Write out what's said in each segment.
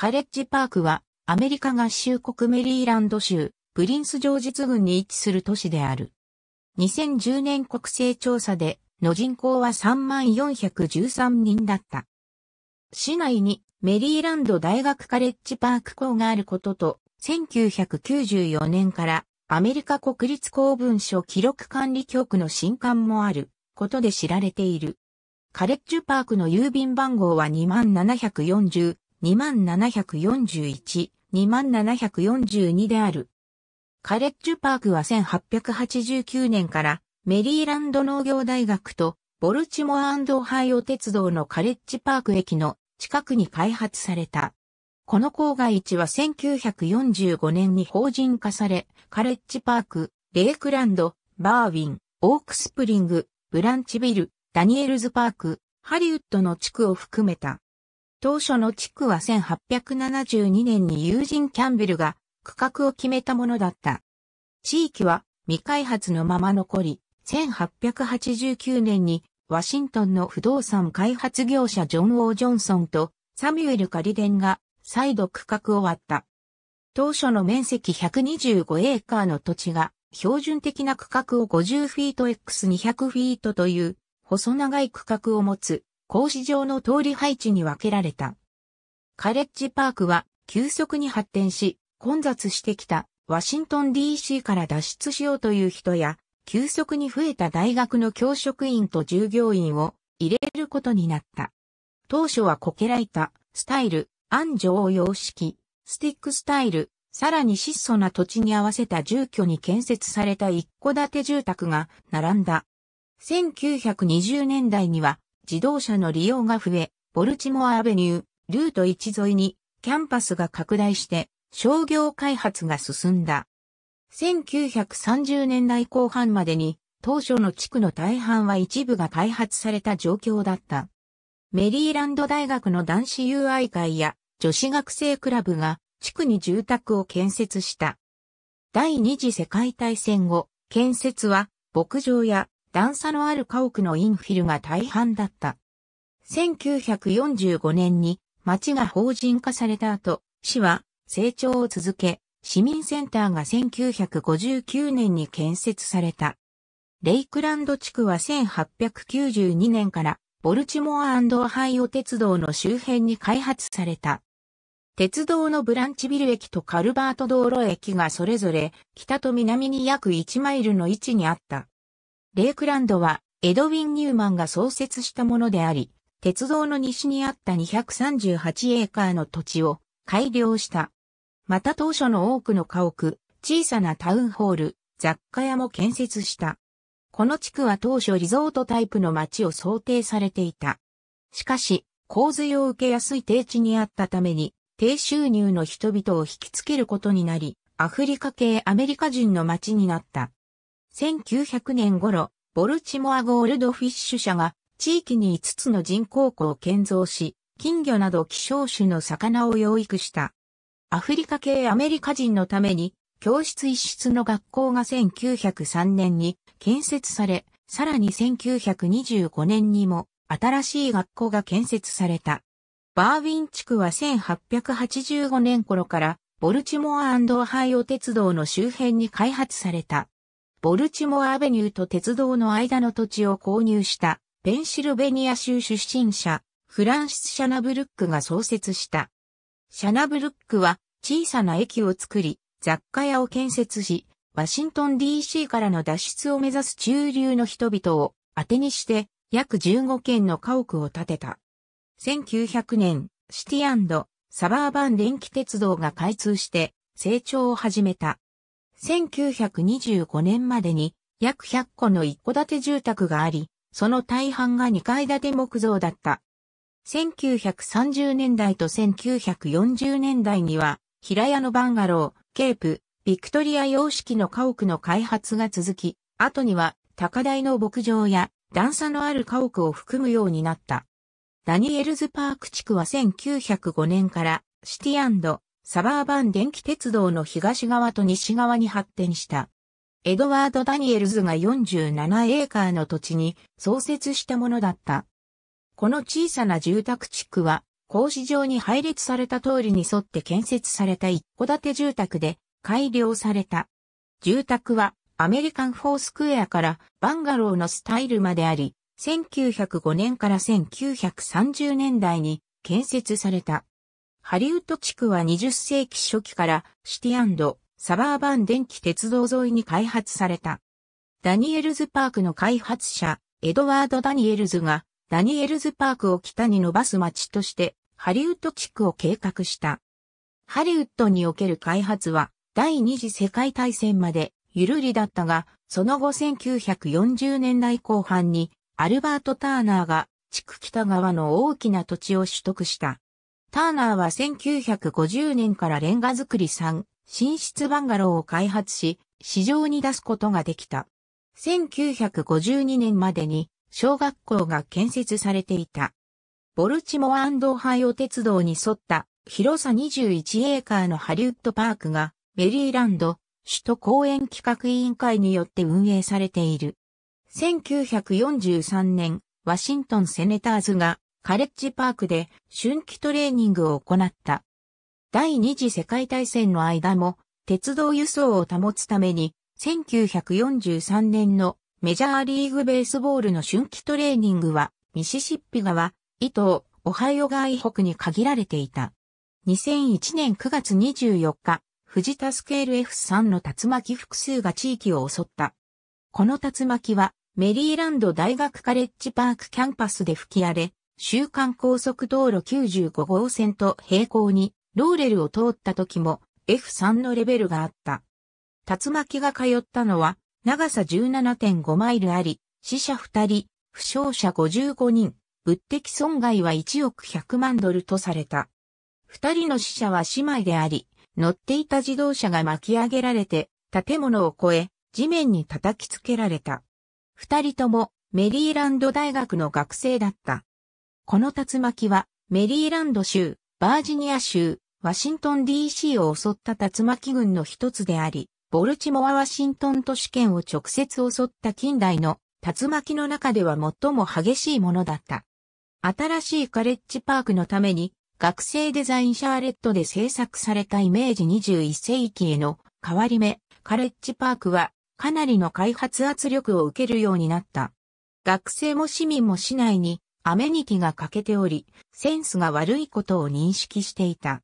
カレッジパークは、アメリカ合衆国メリーランド州、プリンスジョージズ郡に位置する都市である。2010年国勢調査で、の人口は3413人だった。市内にメリーランド大学カレッジパーク校があることと、1994年からアメリカ国立公文書記録管理局の新刊もあることで知られている。カレッジパークの郵便番号は2 7 4 2741、2742である。カレッジュパークは1889年からメリーランド農業大学とボルチモアオハイオ鉄道のカレッジパーク駅の近くに開発された。この郊外地は1945年に法人化され、カレッジパーク、レイクランド、バーウィン、オークスプリング、ブランチビル、ダニエルズパーク、ハリウッドの地区を含めた当初の地区は1872年に友人キャンベルが区画を決めたものだった。地域は未開発のまま残り、1889年にワシントンの不動産開発業者ジョン・オー・ジョンソンとサミュエル・カリデンが再度区画を割った。当初の面積125エーカーの土地が標準的な区画を50フィート X200 フィートという細長い区画を持つ格子状の通り配置に分けられた。カレッジパークは急速に発展し、混雑してきたワシントン DC から脱出しようという人や、急速に増えた大学の教職員と従業員を入れることになった。当初はこけられた、スタイル、安城様式、スティックスタイル、さらに質素な土地に合わせた住居に建設された一戸建て住宅が並んだ。1920年代には自動車の利用が増え、ボルチモアアベニュー、ルート1沿いにキャンパスが拡大して商業開発が進んだ。1930年代後半までに当初の地区の大半は一部が開発された状況だった。メリーランド大学の男子友愛会や女子学生クラブが地区に住宅を建設した。第二次世界大戦後、建設は牧場や段差のある家屋のインフィルが大半だった。1945年に町が法人化された後、市は成長を続け、市民センターが1959年に建設された。レイクランド地区は1892年からボルチモアオハイオ鉄道の周辺に開発された。鉄道のブランチビル駅とカルバート道路駅がそれぞれ北と南に約1マイルの位置にあった。レイクランドは、エドウィン・ニューマンが創設したものであり、鉄道の西にあった238エーカーの土地を改良した。また当初の多くの家屋、小さなタウンホール、雑貨屋も建設した。この地区は当初リゾートタイプの街を想定されていた。しかし、洪水を受けやすい低地にあったために、低収入の人々を引きつけることになり、アフリカ系アメリカ人の街になった。1900年頃、ボルチモアゴールドフィッシュ社が地域に5つの人工湖を建造し、金魚など希少種の魚を養育した。アフリカ系アメリカ人のために、教室一室の学校が1903年に建設され、さらに1925年にも新しい学校が建設された。バーウィン地区は1885年頃からボルチモアオハイオ鉄道の周辺に開発された。ボルチモア・アベニューと鉄道の間の土地を購入したペンシルベニア州出身者、フランシス・シャナブルックが創設した。シャナブルックは小さな駅を作り、雑貨屋を建設し、ワシントン DC からの脱出を目指す中流の人々を当てにして約15軒の家屋を建てた。1900年、シティサバーバン電気鉄道が開通して成長を始めた。1925年までに約100戸の一戸建て住宅があり、その大半が2階建て木造だった。1930年代と1940年代には、平屋のバンガロー、ケープ、ビクトリア様式の家屋の開発が続き、後には高台の牧場や段差のある家屋を含むようになった。ダニエルズパーク地区は1905年からシティサバーバン電気鉄道の東側と西側に発展した。エドワード・ダニエルズが47エーカーの土地に創設したものだった。この小さな住宅地区は、格子状に配列された通りに沿って建設された一戸建て住宅で改良された。住宅はアメリカンフォースクエアからバンガローのスタイルまであり、1905年から1930年代に建設された。ハリウッド地区は20世紀初期からシティサバーバン電気鉄道沿いに開発された。ダニエルズパークの開発者、エドワード・ダニエルズが、ダニエルズパークを北に伸ばす町として、ハリウッド地区を計画した。ハリウッドにおける開発は、第二次世界大戦まで、ゆるりだったが、その後1940年代後半に、アルバート・ターナーが、地区北側の大きな土地を取得した。ターナーは1950年からレンガ作り3、寝室バンガローを開発し、市場に出すことができた。1952年までに小学校が建設されていた。ボルチモアオハイオ鉄道に沿った広さ21エーカーのハリウッドパークがメリーランド首都公園企画委員会によって運営されている。1943年、ワシントンセネターズがカレッジパークで春季トレーニングを行った。第二次世界大戦の間も鉄道輸送を保つために1943年のメジャーリーグベースボールの春季トレーニングはミシシッピ川、伊東、オハイオ川以北に限られていた。2001年9月24日、ジタスケール F3 の竜巻複数が地域を襲った。この竜巻はメリーランド大学カレッジパークキャンパスで吹き荒れ、週刊高速道路95号線と並行にローレルを通った時も F3 のレベルがあった。竜巻が通ったのは長さ17.5マイルあり、死者2人、負傷者55人、物的損害は1億100万ドルとされた。2人の死者は姉妹であり、乗っていた自動車が巻き上げられて、建物を越え、地面に叩きつけられた。2人ともメリーランド大学の学生だった。この竜巻は、メリーランド州、バージニア州、ワシントン DC を襲った竜巻群の一つであり、ボルチモア・ワシントン都市圏を直接襲った近代の竜巻の中では最も激しいものだった。新しいカレッジパークのために、学生デザインシャーレットで制作されたイメージ21世紀への変わり目、カレッジパークはかなりの開発圧力を受けるようになった。学生も市民も市内にアメニティが欠けており、センスが悪いことを認識していた。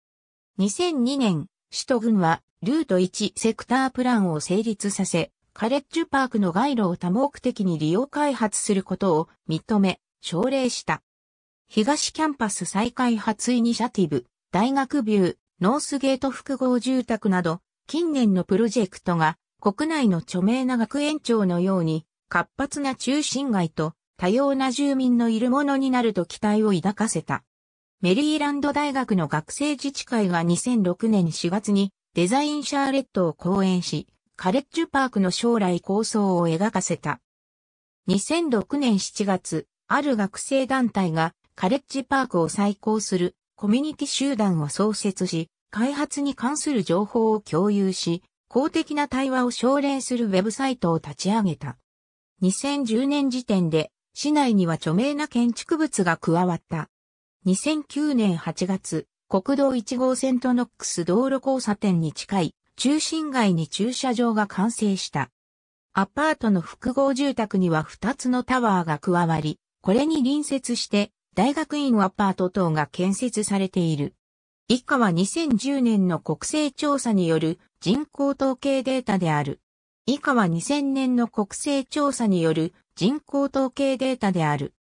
2002年、首都軍は、ルート1セクタープランを成立させ、カレッジュパークの街路を多目的に利用開発することを認め、奨励した。東キャンパス再開発イニシアティブ、大学ビュー、ノースゲート複合住宅など、近年のプロジェクトが、国内の著名な学園長のように、活発な中心街と多様な住民のいるものになると期待を抱かせた。メリーランド大学の学生自治会が2006年4月にデザインシャーレットを講演し、カレッジュパークの将来構想を描かせた。2006年7月、ある学生団体がカレッジパークを再興するコミュニティ集団を創設し、開発に関する情報を共有し、公的な対話を奨励するウェブサイトを立ち上げた。2010年時点で市内には著名な建築物が加わった。2009年8月、国道1号線とノックス道路交差点に近い中心街に駐車場が完成した。アパートの複合住宅には2つのタワーが加わり、これに隣接して大学院アパート等が建設されている。以下は2010年の国勢調査による人口統計データである。以下は2000年の国勢調査による人口統計データである。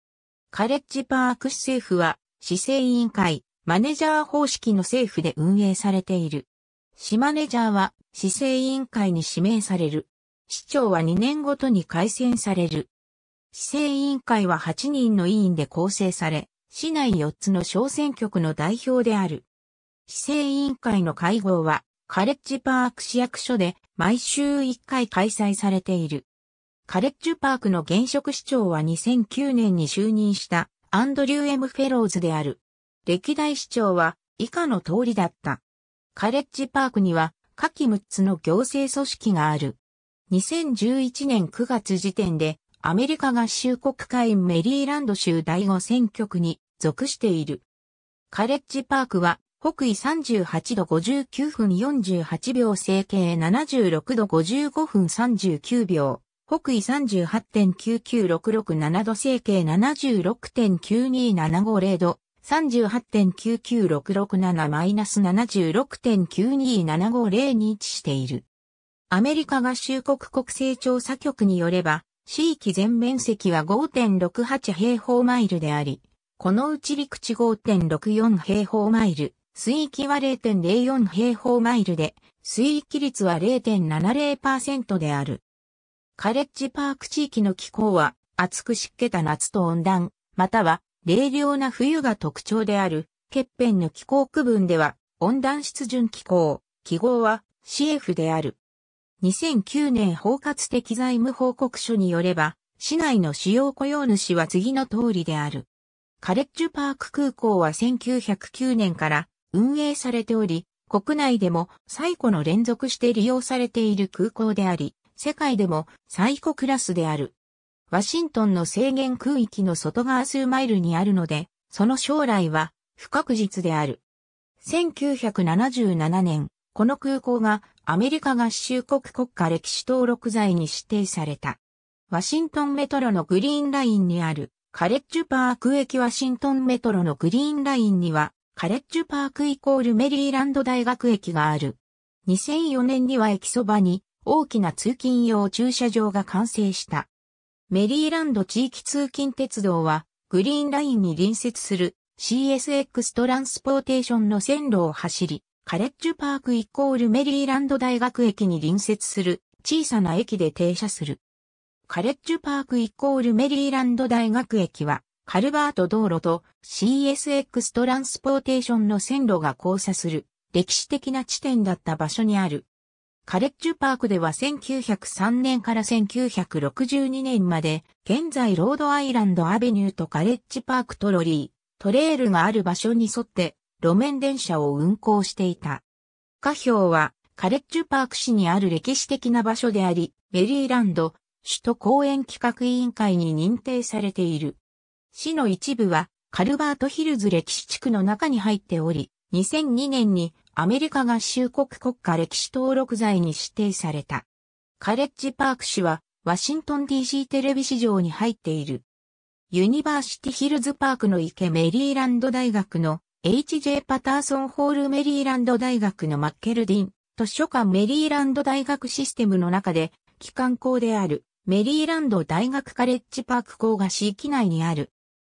カレッジパーク市政府は、市政委員会、マネジャー方式の政府で運営されている。市マネジャーは、市政委員会に指名される。市長は2年ごとに改選される。市政委員会は8人の委員で構成され、市内4つの小選挙区の代表である。市政委員会の会合は、カレッジパーク市役所で毎週1回開催されている。カレッジュパークの現職市長は2009年に就任したアンドリュー・エム・フェローズである。歴代市長は以下の通りだった。カレッジパークには下記6つの行政組織がある。2011年9月時点でアメリカ合衆国会メリーランド州第5選挙区に属している。カレッジパークは北緯38度59分48秒整形76度55分39秒。北緯38.99667度西形76.92750度、38.99667-76.92750に位置している。アメリカ合衆国国勢調査局によれば、地域全面積は5.68平方マイルであり、このうち陸地5.64平方マイル、水域は0.04平方マイルで、水域率は0.70%である。カレッジパーク地域の気候は暑く湿気た夏と温暖、または冷涼な冬が特徴である、欠片の気候区分では温暖湿潤気候、記号は CF である。2009年包括的財務報告書によれば、市内の主要雇用主は次の通りである。カレッジパーク空港は1909年から運営されており、国内でも最古の連続して利用されている空港であり、世界でも最古クラスである。ワシントンの制限空域の外側数マイルにあるので、その将来は不確実である。1977年、この空港がアメリカ合衆国国家歴史登録罪に指定された。ワシントンメトロのグリーンラインにあるカレッジュパーク駅ワシントンメトロのグリーンラインにはカレッジュパークイコールメリーランド大学駅がある。2004年には駅そばに大きな通勤用駐車場が完成した。メリーランド地域通勤鉄道は、グリーンラインに隣接する CSX トランスポーテーションの線路を走り、カレッジパークイコールメリーランド大学駅に隣接する小さな駅で停車する。カレッジパークイコールメリーランド大学駅は、カルバート道路と CSX トランスポーテーションの線路が交差する歴史的な地点だった場所にあるカレッジュパークでは1903年から1962年まで、現在ロードアイランドアベニューとカレッジパークトロリー、トレールがある場所に沿って路面電車を運行していた。下表はカレッジュパーク市にある歴史的な場所であり、メリーランド、首都公園企画委員会に認定されている。市の一部はカルバートヒルズ歴史地区の中に入っており、2002年にアメリカ合衆国国家歴史登録財に指定された。カレッジパーク市は、ワシントン DC テレビ市場に入っている。ユニバーシティヒルズパークの池メリーランド大学の HJ パターソンホールメリーランド大学のマッケルディン図書館メリーランド大学システムの中で機関校であるメリーランド大学カレッジパーク校が市域内にある。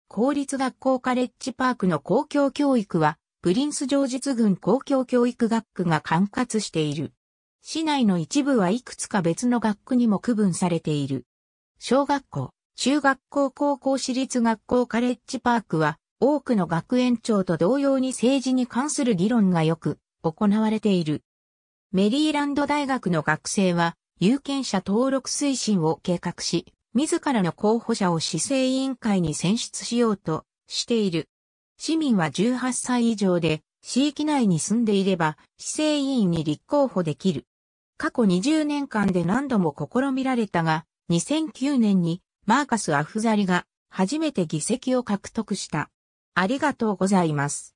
公立学校カレッジパークの公共教育はプリンス・ジョージズ郡公共教育学区が管轄している。市内の一部はいくつか別の学区にも区分されている。小学校、中学校高校私立学校カレッジパークは、多くの学園長と同様に政治に関する議論がよく行われている。メリーランド大学の学生は、有権者登録推進を計画し、自らの候補者を市政委員会に選出しようとしている。市民は18歳以上で、市域内に住んでいれば、市政委員に立候補できる。過去20年間で何度も試みられたが、2009年にマーカス・アフザリが初めて議席を獲得した。ありがとうございます。